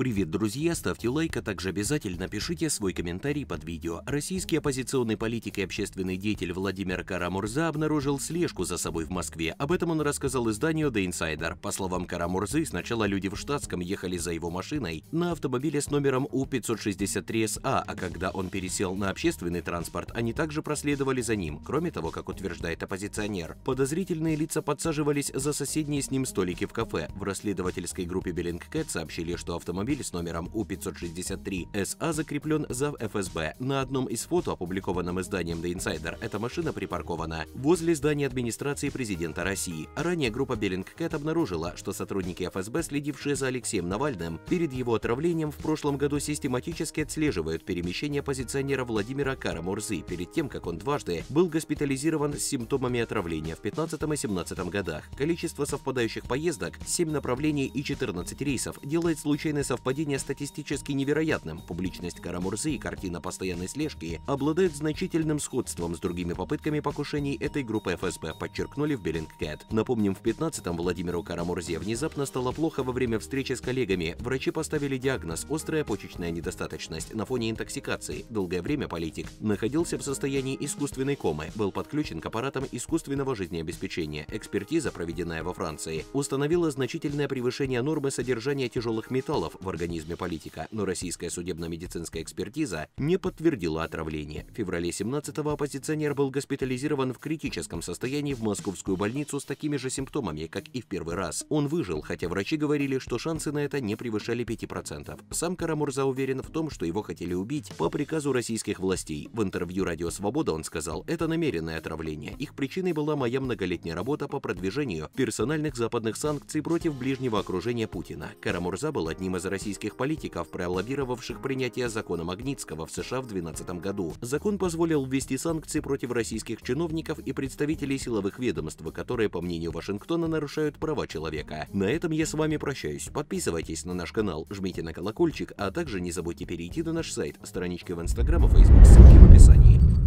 Привет, друзья! Ставьте лайк, а также обязательно пишите свой комментарий под видео. Российский оппозиционный политик и общественный деятель Владимир Карамурза обнаружил слежку за собой в Москве. Об этом он рассказал изданию The Insider. По словам Карамурзы, сначала люди в штатском ехали за его машиной на автомобиле с номером У-563СА, а когда он пересел на общественный транспорт, они также проследовали за ним. Кроме того, как утверждает оппозиционер, подозрительные лица подсаживались за соседние с ним столики в кафе. В расследовательской группе Беллингкэт сообщили, что автомобиль Автомобиль с номером У-563СА закреплен за ФСБ. На одном из фото, опубликованном изданием The Insider, эта машина припаркована возле здания администрации президента России. Ранее группа Bellingcat обнаружила, что сотрудники ФСБ, следившие за Алексеем Навальным, перед его отравлением в прошлом году систематически отслеживают перемещение оппозиционера Владимира Карамурзы перед тем, как он дважды был госпитализирован с симптомами отравления в 15 и 17 годах. Количество совпадающих поездок – 7 направлений и 14 рейсов – делает случайное совпадение совпадение статистически невероятным. Публичность Карамурзы и картина постоянной слежки обладают значительным сходством с другими попытками покушений этой группы ФСБ, подчеркнули в Беллингкэт. Напомним, в 15-м Владимиру Карамурзе внезапно стало плохо во время встречи с коллегами. Врачи поставили диагноз «острая почечная недостаточность» на фоне интоксикации. Долгое время политик находился в состоянии искусственной комы, был подключен к аппаратам искусственного жизнеобеспечения. Экспертиза, проведенная во Франции, установила значительное превышение нормы содержания тяжелых металлов в организме политика, но российская судебно-медицинская экспертиза не подтвердила отравление. В феврале 17-го оппозиционер был госпитализирован в критическом состоянии в московскую больницу с такими же симптомами, как и в первый раз. Он выжил, хотя врачи говорили, что шансы на это не превышали 5%. Сам Карамурза уверен в том, что его хотели убить по приказу российских властей. В интервью «Радио Свобода» он сказал, это намеренное отравление. Их причиной была моя многолетняя работа по продвижению персональных западных санкций против ближнего окружения Путина. Карамурза был одним из российских политиков, пролоббировавших принятие закона Магнитского в США в 2012 году. Закон позволил ввести санкции против российских чиновников и представителей силовых ведомств, которые, по мнению Вашингтона, нарушают права человека. На этом я с вами прощаюсь. Подписывайтесь на наш канал, жмите на колокольчик, а также не забудьте перейти на наш сайт, странички в Инстаграм и Фейсбук, ссылки в описании.